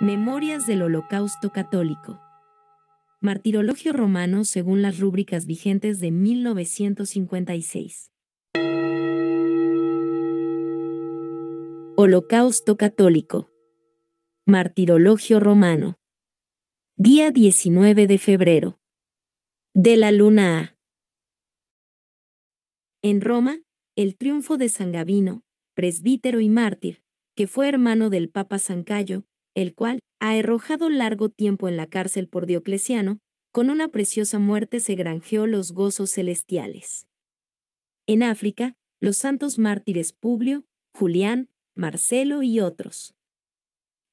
Memorias del Holocausto Católico. Martirologio romano según las rúbricas vigentes de 1956. Holocausto Católico. Martirologio romano. Día 19 de febrero. De la luna A. En Roma, el triunfo de San Gavino, presbítero y mártir, que fue hermano del Papa San Cayo, el cual, arrojado largo tiempo en la cárcel por Diocleciano, con una preciosa muerte se granjeó los gozos celestiales. En África, los santos mártires Publio, Julián, Marcelo y otros.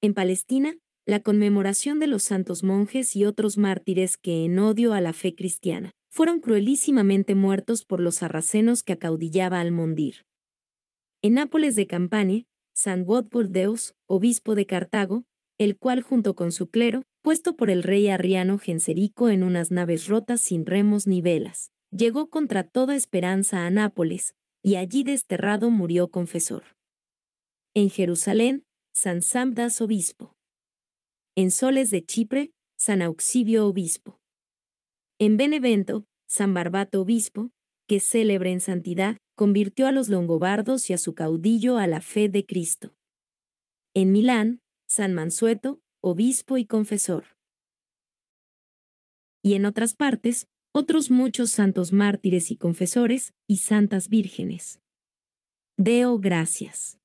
En Palestina, la conmemoración de los santos monjes y otros mártires que, en odio a la fe cristiana, fueron cruelísimamente muertos por los sarracenos que acaudillaba al mondir. En Nápoles de Campania, San por Deus, obispo de Cartago, el cual junto con su clero, puesto por el rey arriano Genserico en unas naves rotas sin remos ni velas, llegó contra toda esperanza a Nápoles, y allí desterrado murió confesor. En Jerusalén, San Samdas obispo. En Soles de Chipre, San Auxilio obispo. En Benevento, San Barbato obispo, que célebre en santidad, convirtió a los longobardos y a su caudillo a la fe de Cristo. En Milán, San Mansueto, obispo y confesor. Y en otras partes, otros muchos santos mártires y confesores, y santas vírgenes. Deo gracias.